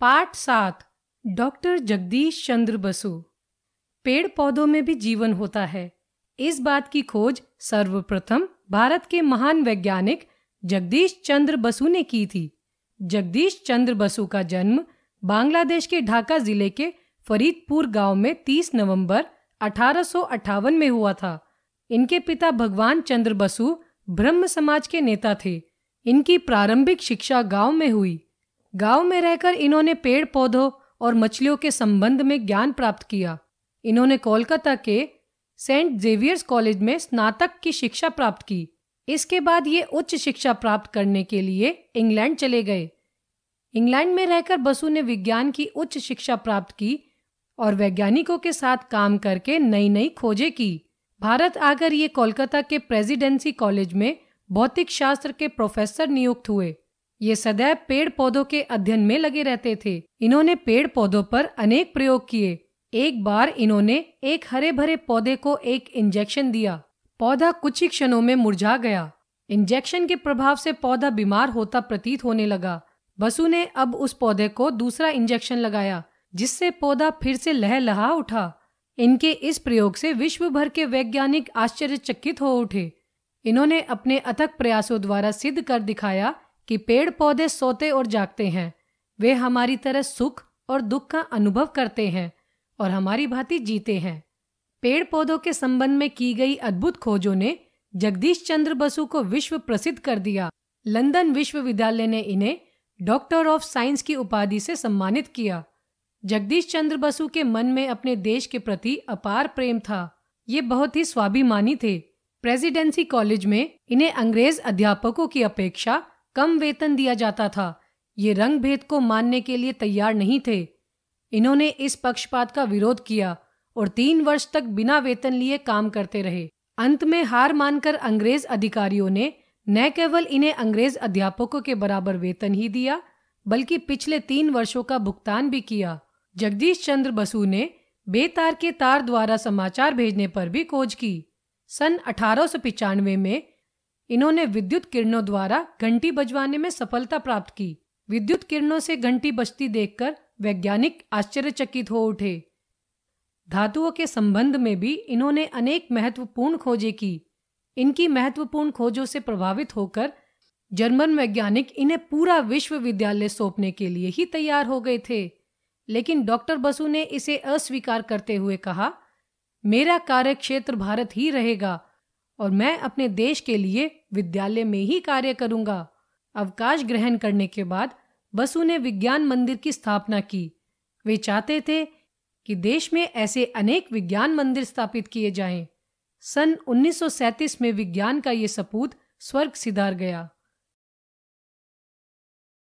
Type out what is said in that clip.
पाठ सात डॉक्टर जगदीश चंद्र बसु पेड़ पौधों में भी जीवन होता है इस बात की खोज सर्वप्रथम भारत के महान वैज्ञानिक जगदीश चंद्र बसु ने की थी जगदीश चंद्र बसु का जन्म बांग्लादेश के ढाका जिले के फरीदपुर गांव में 30 नवंबर अठारह में हुआ था इनके पिता भगवान चंद्र बसु ब्रह्म समाज के नेता थे इनकी प्रारंभिक शिक्षा गांव में हुई गांव में रहकर इन्होंने पेड़ पौधों और मछलियों के संबंध में ज्ञान प्राप्त किया इन्होंने कोलकाता के सेंट जेवियर्स कॉलेज में स्नातक की शिक्षा प्राप्त की इसके बाद ये उच्च शिक्षा प्राप्त करने के लिए इंग्लैंड चले गए इंग्लैंड में रहकर बसु ने विज्ञान की उच्च शिक्षा प्राप्त की और वैज्ञानिकों के साथ काम करके नई नई खोजें की भारत आकर ये कोलकाता के प्रेसिडेंसी कॉलेज में भौतिक शास्त्र के प्रोफेसर नियुक्त हुए ये सदैव पेड़ पौधों के अध्ययन में लगे रहते थे इन्होंने पेड़ पौधों पर अनेक प्रयोग किए एक बार इन्होंने एक हरे भरे पौधे को एक इंजेक्शन दिया पौधा कुछ ही क्षणों में मुरझा गया इंजेक्शन के प्रभाव से पौधा बीमार होता प्रतीत होने लगा बसु ने अब उस पौधे को दूसरा इंजेक्शन लगाया जिससे पौधा फिर से लहलहा उठा इनके इस प्रयोग से विश्व भर के वैज्ञानिक आश्चर्यचकित हो उठे इन्होंने अपने अथक प्रयासों द्वारा सिद्ध कर दिखाया कि पेड़ पौधे सोते और जागते हैं वे हमारी तरह सुख और दुख का अनुभव करते हैं और हमारी भांति जीते हैं पेड़ पौधों के संबंध में की गई अद्भुत खोजों ने जगदीश चंद्र बसु को विश्व प्रसिद्ध कर दिया लंदन विश्वविद्यालय ने इन्हें डॉक्टर ऑफ साइंस की उपाधि से सम्मानित किया जगदीश चंद्र बसु के मन में अपने देश के प्रति अपार प्रेम था ये बहुत ही स्वाभिमानी थे प्रेसिडेंसी कॉलेज में इन्हें अंग्रेज अध्यापकों की अपेक्षा कम वेतन दिया जाता था ये रंग भेद को मानने के लिए तैयार नहीं थे इन्होंने इस पक्षपात का विरोध किया और तीन वर्ष तक बिना वेतन लिए काम करते रहे अंत में हार मानकर अंग्रेज अधिकारियों ने न केवल इन्हें अंग्रेज अध्यापकों के बराबर वेतन ही दिया बल्कि पिछले तीन वर्षों का भुगतान भी किया जगदीश चंद्र बसु ने बेतार के तार द्वारा समाचार भेजने पर भी खोज की सन अठारह में इन्होंने विद्युत किरणों द्वारा घंटी बजवाने में सफलता प्राप्त की विद्युत किरणों से घंटी बजती देखकर वैज्ञानिक आश्चर्यचकित हो उठे धातुओं के संबंध में भी इन्होंने अनेक महत्वपूर्ण खोजें की इनकी महत्वपूर्ण खोजों से प्रभावित होकर जर्मन वैज्ञानिक इन्हें पूरा विश्वविद्यालय सौंपने के लिए ही तैयार हो गए थे लेकिन डॉक्टर बसु ने इसे अस्वीकार करते हुए कहा मेरा कार्य क्षेत्र भारत ही रहेगा और मैं अपने देश के लिए विद्यालय में ही कार्य करूंगा अवकाश ग्रहण करने के बाद बसु ने विज्ञान मंदिर की स्थापना की वे चाहते थे कि देश में ऐसे अनेक विज्ञान मंदिर स्थापित किए जाएं। सन 1937 में विज्ञान का ये सपूत स्वर्ग सिधार गया